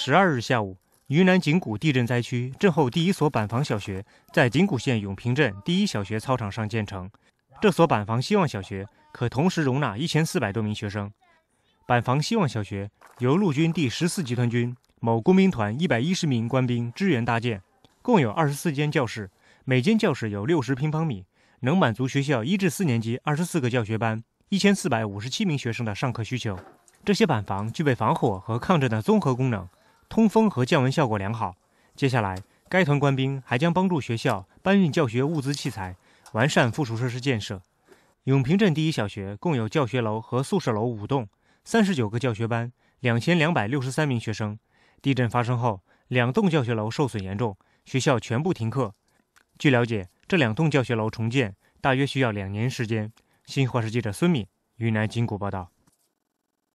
十二日下午，云南景谷地震灾区震后第一所板房小学在景谷县永平镇第一小学操场上建成。这所板房希望小学可同时容纳一千四百多名学生。板房希望小学由陆军第十四集团军某工兵团一百一十名官兵支援搭建，共有二十四间教室，每间教室有六十平方米，能满足学校一至四年级二十四个教学班一千四百五十七名学生的上课需求。这些板房具备防火和抗震的综合功能。通风和降温效果良好。接下来，该团官兵还将帮助学校搬运教学物资器材，完善附属设施建设。永平镇第一小学共有教学楼和宿舍楼五栋，三十九个教学班，两千两百六十三名学生。地震发生后，两栋教学楼受损严重，学校全部停课。据了解，这两栋教学楼重建大约需要两年时间。新华社记者孙敏，云南金谷报道。